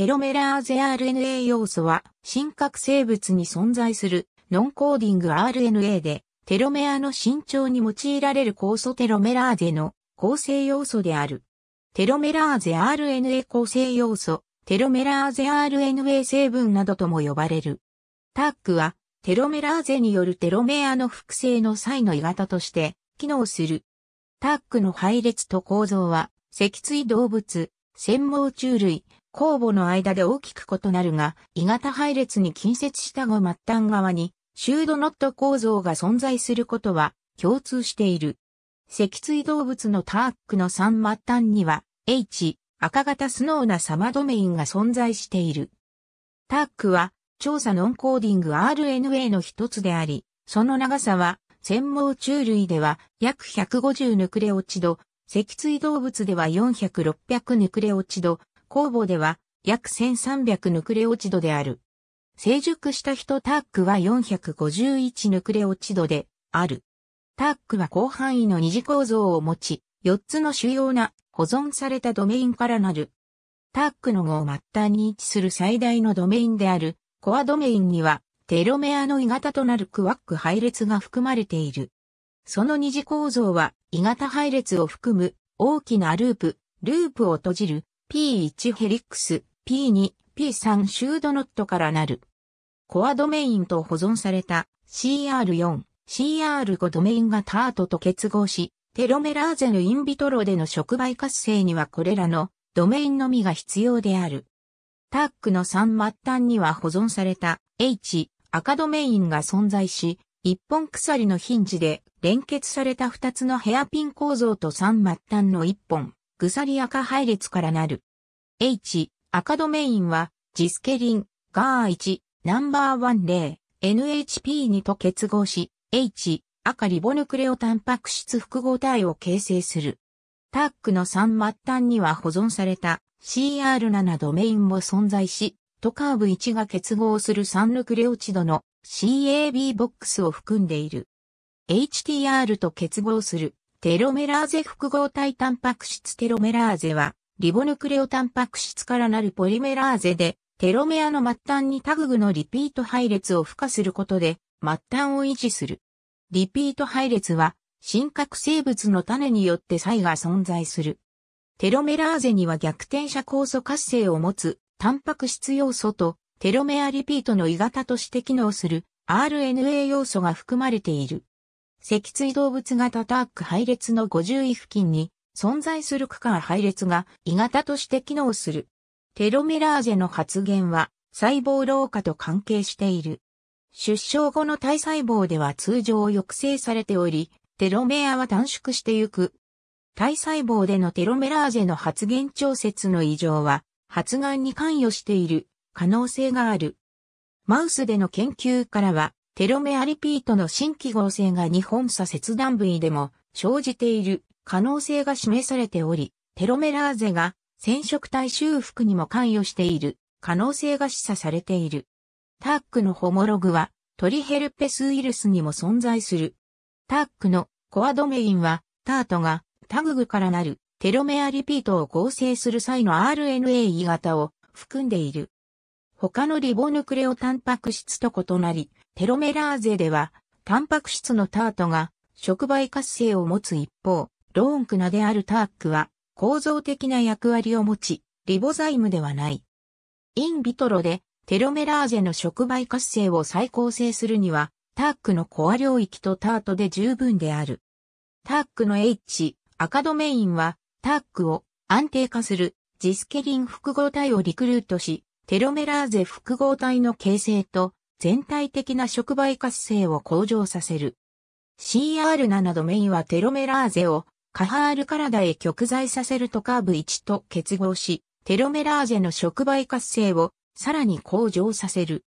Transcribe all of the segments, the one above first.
テロメラーゼ RNA 要素は、真核生物に存在するノンコーディング RNA で、テロメアの身長に用いられる酵素テロメラーゼの構成要素である。テロメラーゼ RNA 構成要素、テロメラーゼ RNA 成分などとも呼ばれる。タックは、テロメラーゼによるテロメアの複製の際の鋳型として機能する。タックの配列と構造は、脊椎動物、繊毛虫類、酵母の間で大きく異なるが、異型配列に近接した後末端側に、シュードノット構造が存在することは共通している。脊椎動物のターックの3末端には、H、赤型スノーなサマドメインが存在している。ターックは、調査ノンコーディング RNA の一つであり、その長さは、繊毛虫類では約150ヌクレオチド、脊椎動物では400-600ヌクレオチド、酵母では約1300ヌクレオチドである。成熟したヒトタックは451ヌクレオチドである。タックは広範囲の二次構造を持ち、4つの主要な保存されたドメインからなる。タックの後末端に位置する最大のドメインであるコアドメインにはテロメアの鋳型となるクワック配列が含まれている。その二次構造は、異型配列を含む、大きなループ、ループを閉じる、P1 ヘリックス、P2、P3 シュードノットからなる。コアドメインと保存された CR4、CR5 ドメインがタートと結合し、テロメラーゼのインビトロでの触媒活性にはこれらのドメインのみが必要である。タックの3末端には保存された H、赤ドメインが存在し、一本鎖のヒンジで連結された2つのヘアピン構造と3末端の1本、鎖赤配列からなる。H、赤ドメインは、ジスケリン、ガー1、ナンバーワン0、NHP2 と結合し、H、赤リボヌクレオタンパク質複合体を形成する。タックの3末端には保存された CR7 ドメインも存在し、トカーブ1が結合する3ヌクレオチドの CAB ボックスを含んでいる。HTR と結合するテロメラーゼ複合体タンパク質テロメラーゼはリボヌクレオタンパク質からなるポリメラーゼでテロメアの末端にタググのリピート配列を付加することで末端を維持する。リピート配列は真核生物の種によって差異が存在する。テロメラーゼには逆転者酵素活性を持つタンパク質要素とテロメアリピートの鋳型として機能する RNA 要素が含まれている。脊椎動物型ターク配列の50位付近に存在する区間配列が異型として機能する。テロメラーゼの発現は細胞老化と関係している。出生後の体細胞では通常抑制されており、テロメアは短縮してゆく。体細胞でのテロメラーゼの発現調節の異常は発がんに関与している可能性がある。マウスでの研究からはテロメアリピートの新規合成が日本差切断部位でも生じている可能性が示されており、テロメラーゼが染色体修復にも関与している可能性が示唆されている。タックのホモログはトリヘルペスウイルスにも存在する。タックのコアドメインはタートがタググからなるテロメアリピートを合成する際の RNA 型を含んでいる。他のリボヌクレオタンパク質と異なり、テロメラーゼでは、タンパク質のタートが触媒活性を持つ一方、ローンクナであるタークは構造的な役割を持ち、リボザイムではない。インビトロでテロメラーゼの触媒活性を再構成するには、タークのコア領域とタートで十分である。タークの H、赤ドメインは、タークを安定化するジスケリン複合体をリクルートし、テロメラーゼ複合体の形成と全体的な触媒活性を向上させる。CR7 ドメインはテロメラーゼをカハール体へ極在させるとカーブ1と結合し、テロメラーゼの触媒活性をさらに向上させる。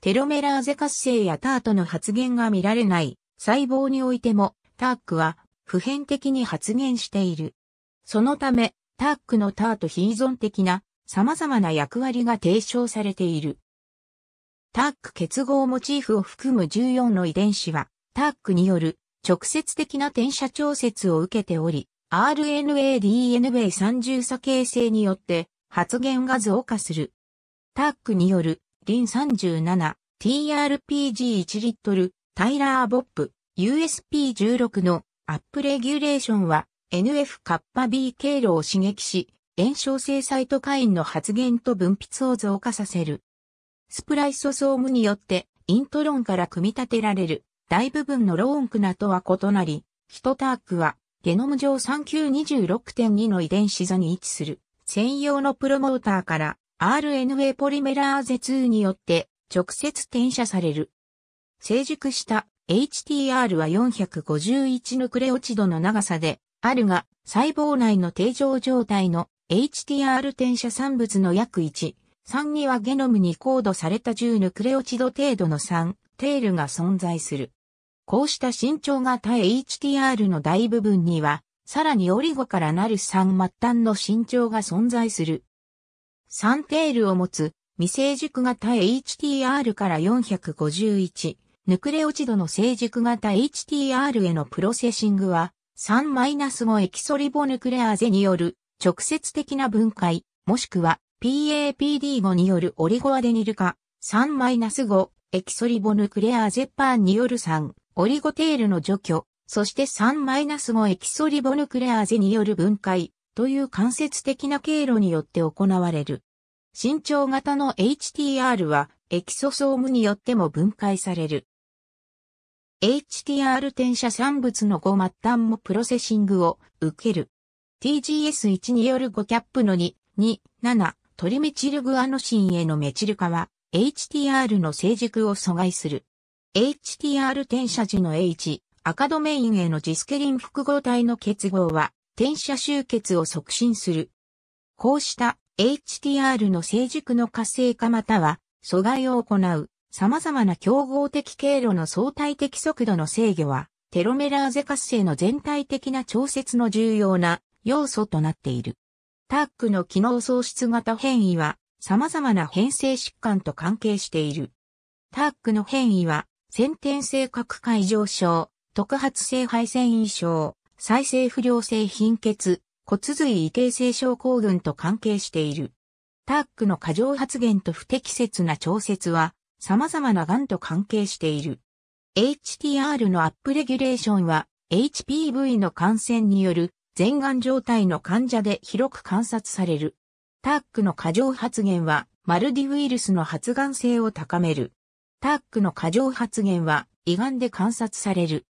テロメラーゼ活性やタートの発現が見られない細胞においてもタークは普遍的に発現している。そのため、タークのタート非依存的な様々な役割が提唱されている。タック結合モチーフを含む14の遺伝子は、タックによる直接的な転写調節を受けており、RNA-DNA 三重鎖形成によって発現が増加する。タックによるリン37、TRPG1 リットル、タイラー・ボップ、USP16 のアップレギュレーションは NF カッパ B 経路を刺激し、炎症性サイトカインの発現と分泌を増加させる。スプライソソームによってイントロンから組み立てられる大部分のローンクナとは異なり、ヒトタークはゲノム上3926.2の遺伝子座に位置する専用のプロモーターから RNA ポリメラーゼ2によって直接転写される。成熟した HTR は451ヌクレオチドの長さであるが細胞内の定常状態の HTR 転写産物の約1 3にはゲノムにコードされた10ヌクレオチド程度の3、テールが存在する。こうした身長型 HTR の大部分には、さらにオリゴからなる3末端の身長が存在する。3テールを持つ未成熟型 HTR から451、ヌクレオチドの成熟型 HTR へのプロセッシングは、3-5エキソリボヌクレアーゼによる直接的な分解、もしくは PAPD 5によるオリゴアデニル化3-5エキソリボヌクレアゼッパーンによる3オリゴテールの除去、そして3-5エキソリボヌクレアゼによる分解という間接的な経路によって行われる。身長型の HTR はエキソソームによっても分解される。HTR 転写産物の5末端もプロセッシングを受ける。TGS1 による5キャップの2、2、7、トリメチルグアノシンへのメチル化は、HTR の成熟を阻害する。HTR 転写時の H、赤ドメインへのジスケリン複合体の結合は、転写集結を促進する。こうした HTR の成熟の活性化または阻害を行う様々な競合的経路の相対的速度の制御はテロメラーゼ活性の全体的な調節の重要な要素となっている。タックの機能喪失型変異は様々な変性疾患と関係している。タックの変異は先天性核解上症、特発性肺腺異症、再生不良性貧血、骨髄異形成症候群と関係している。タックの過剰発言と不適切な調節は様々な癌と関係している。HTR のアップレギュレーションは HPV の感染による全眼状態の患者で広く観察される。タックの過剰発現は、マルディウイルスの発がん性を高める。タックの過剰発現は、胃がんで観察される。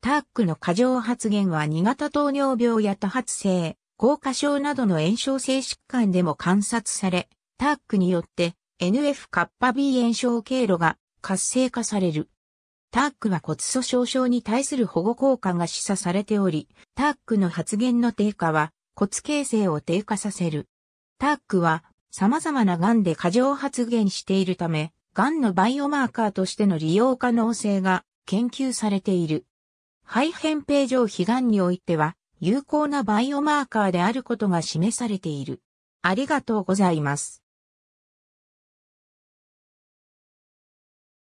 タックの過剰発現は、2型糖尿病や多発性、高化症などの炎症性疾患でも観察され、タックによって NF カッパ B 炎症経路が活性化される。タックは骨粗鬆症に対する保護効果が示唆されており、タックの発言の低下は骨形成を低下させる。タックは様々な癌で過剰発現しているため、癌のバイオマーカーとしての利用可能性が研究されている。肺扁平上皮癌においては、有効なバイオマーカーであることが示されている。ありがとうございます。